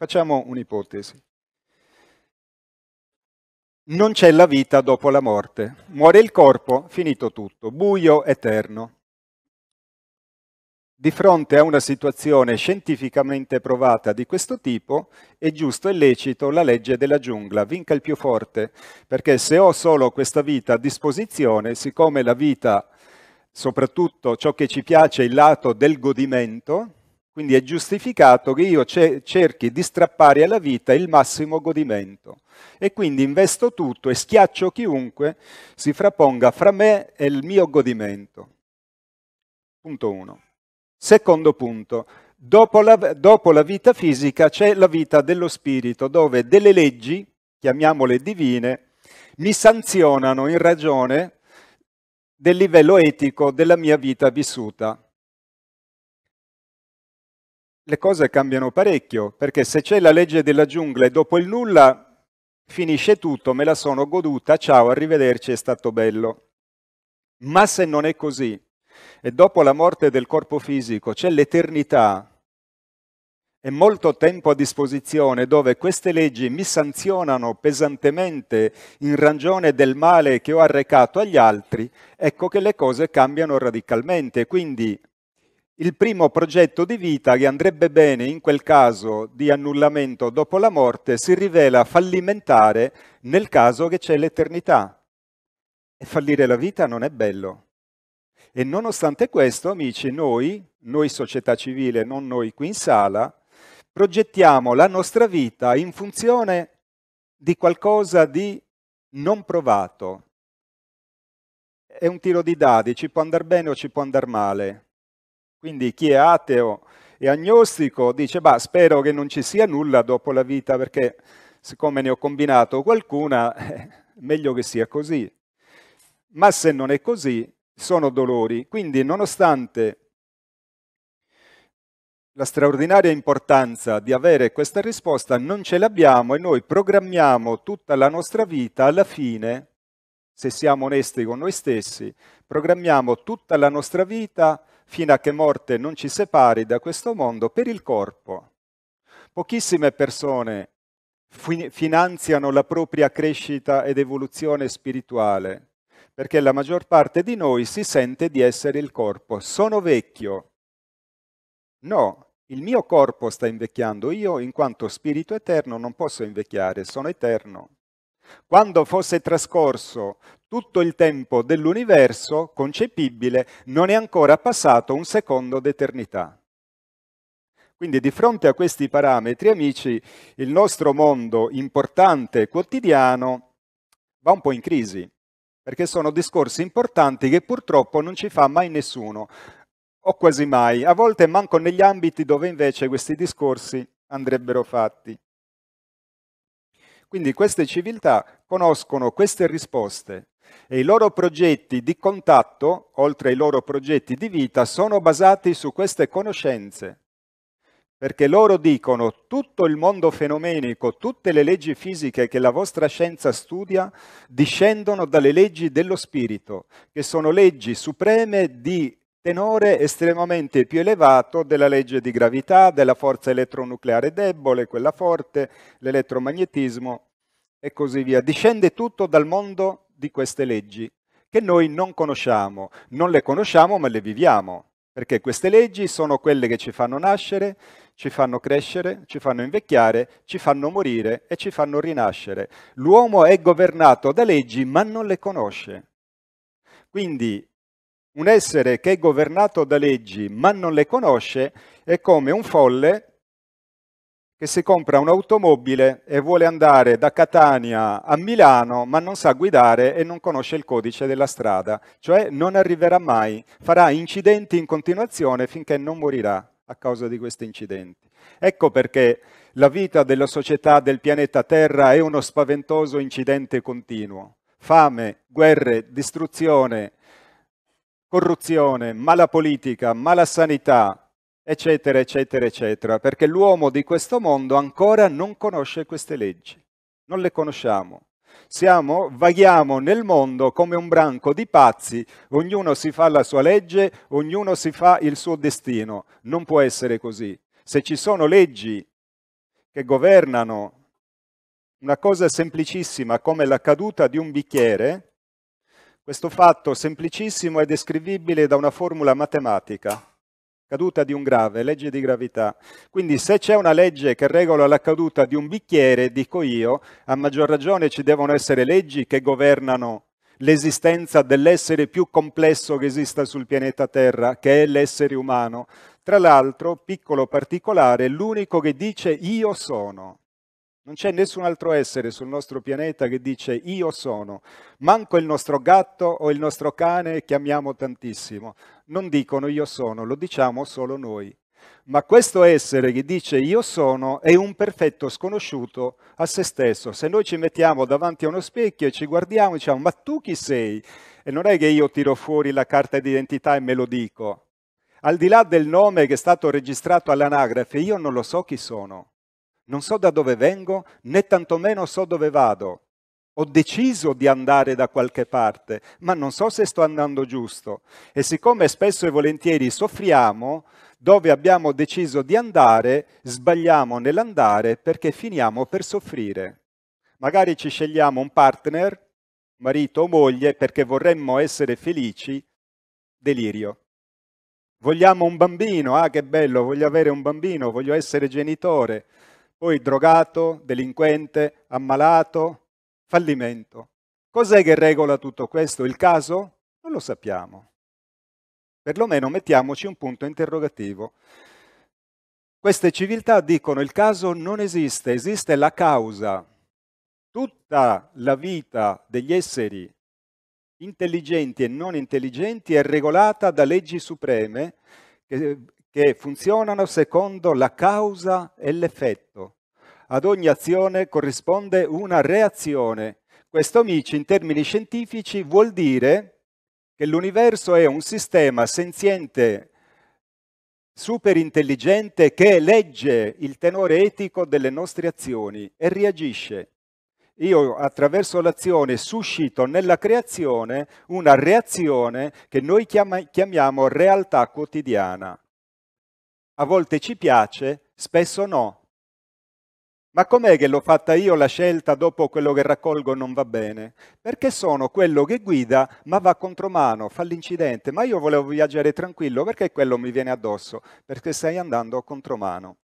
Facciamo un'ipotesi. Non c'è la vita dopo la morte. Muore il corpo, finito tutto, buio eterno. Di fronte a una situazione scientificamente provata di questo tipo, è giusto e lecito la legge della giungla, vinca il più forte, perché se ho solo questa vita a disposizione, siccome la vita, soprattutto ciò che ci piace, è il lato del godimento, quindi è giustificato che io cerchi di strappare alla vita il massimo godimento e quindi investo tutto e schiaccio chiunque si frapponga fra me e il mio godimento. Punto 1. Secondo punto. Dopo la, dopo la vita fisica c'è la vita dello spirito dove delle leggi, chiamiamole divine, mi sanzionano in ragione del livello etico della mia vita vissuta le cose cambiano parecchio, perché se c'è la legge della giungla e dopo il nulla finisce tutto, me la sono goduta, ciao, arrivederci, è stato bello. Ma se non è così, e dopo la morte del corpo fisico c'è l'eternità, e molto tempo a disposizione dove queste leggi mi sanzionano pesantemente in ragione del male che ho arrecato agli altri, ecco che le cose cambiano radicalmente. Quindi il primo progetto di vita che andrebbe bene in quel caso di annullamento dopo la morte si rivela fallimentare nel caso che c'è l'eternità. E fallire la vita non è bello. E nonostante questo, amici, noi, noi società civile, non noi qui in sala, progettiamo la nostra vita in funzione di qualcosa di non provato. È un tiro di dadi, ci può andare bene o ci può andare male quindi chi è ateo e agnostico dice, bah, spero che non ci sia nulla dopo la vita perché siccome ne ho combinato qualcuna, meglio che sia così. Ma se non è così, sono dolori. Quindi nonostante la straordinaria importanza di avere questa risposta, non ce l'abbiamo e noi programmiamo tutta la nostra vita alla fine, se siamo onesti con noi stessi, programmiamo tutta la nostra vita fino a che morte non ci separi da questo mondo per il corpo. Pochissime persone finanziano la propria crescita ed evoluzione spirituale, perché la maggior parte di noi si sente di essere il corpo. Sono vecchio. No, il mio corpo sta invecchiando, io in quanto spirito eterno non posso invecchiare, sono eterno. Quando fosse trascorso tutto il tempo dell'universo concepibile non è ancora passato un secondo d'eternità. Quindi di fronte a questi parametri, amici, il nostro mondo importante quotidiano va un po' in crisi, perché sono discorsi importanti che purtroppo non ci fa mai nessuno, o quasi mai, a volte manco negli ambiti dove invece questi discorsi andrebbero fatti. Quindi queste civiltà conoscono queste risposte e i loro progetti di contatto, oltre ai loro progetti di vita, sono basati su queste conoscenze. Perché loro dicono tutto il mondo fenomenico, tutte le leggi fisiche che la vostra scienza studia discendono dalle leggi dello spirito, che sono leggi supreme di tenore estremamente più elevato della legge di gravità, della forza elettronucleare debole, quella forte, l'elettromagnetismo e così via. Discende tutto dal mondo di queste leggi, che noi non conosciamo, non le conosciamo ma le viviamo, perché queste leggi sono quelle che ci fanno nascere, ci fanno crescere, ci fanno invecchiare, ci fanno morire e ci fanno rinascere. L'uomo è governato da leggi ma non le conosce. Quindi un essere che è governato da leggi ma non le conosce è come un folle che si compra un'automobile e vuole andare da Catania a Milano, ma non sa guidare e non conosce il codice della strada, cioè non arriverà mai, farà incidenti in continuazione finché non morirà a causa di questi incidenti. Ecco perché la vita della società del pianeta Terra è uno spaventoso incidente continuo. Fame, guerre, distruzione, corruzione, mala politica, mala sanità, eccetera, eccetera, eccetera, perché l'uomo di questo mondo ancora non conosce queste leggi, non le conosciamo. Siamo, vaghiamo nel mondo come un branco di pazzi, ognuno si fa la sua legge, ognuno si fa il suo destino. Non può essere così. Se ci sono leggi che governano una cosa semplicissima come la caduta di un bicchiere, questo fatto semplicissimo è descrivibile da una formula matematica caduta di un grave, legge di gravità. Quindi se c'è una legge che regola la caduta di un bicchiere, dico io, a maggior ragione ci devono essere leggi che governano l'esistenza dell'essere più complesso che esista sul pianeta Terra, che è l'essere umano. Tra l'altro, piccolo particolare, l'unico che dice io sono. Non c'è nessun altro essere sul nostro pianeta che dice io sono. Manco il nostro gatto o il nostro cane che amiamo tantissimo. Non dicono io sono, lo diciamo solo noi. Ma questo essere che dice io sono è un perfetto sconosciuto a se stesso. Se noi ci mettiamo davanti a uno specchio e ci guardiamo e diciamo ma tu chi sei? E non è che io tiro fuori la carta d'identità e me lo dico. Al di là del nome che è stato registrato all'anagrafe, io non lo so chi sono non so da dove vengo, né tantomeno so dove vado. Ho deciso di andare da qualche parte, ma non so se sto andando giusto. E siccome spesso e volentieri soffriamo, dove abbiamo deciso di andare, sbagliamo nell'andare perché finiamo per soffrire. Magari ci scegliamo un partner, marito o moglie, perché vorremmo essere felici, delirio. Vogliamo un bambino, ah che bello, voglio avere un bambino, voglio essere genitore, poi drogato, delinquente, ammalato, fallimento. Cos'è che regola tutto questo? Il caso? Non lo sappiamo. Perlomeno mettiamoci un punto interrogativo. Queste civiltà dicono il caso non esiste, esiste la causa. Tutta la vita degli esseri intelligenti e non intelligenti è regolata da leggi supreme che che funzionano secondo la causa e l'effetto. Ad ogni azione corrisponde una reazione. Questo, amici, in termini scientifici vuol dire che l'universo è un sistema senziente superintelligente che legge il tenore etico delle nostre azioni e reagisce. Io attraverso l'azione suscito nella creazione una reazione che noi chiamiamo realtà quotidiana a volte ci piace, spesso no. Ma com'è che l'ho fatta io la scelta dopo quello che raccolgo non va bene? Perché sono quello che guida ma va contro mano, fa l'incidente, ma io volevo viaggiare tranquillo, perché quello mi viene addosso? Perché stai andando contromano.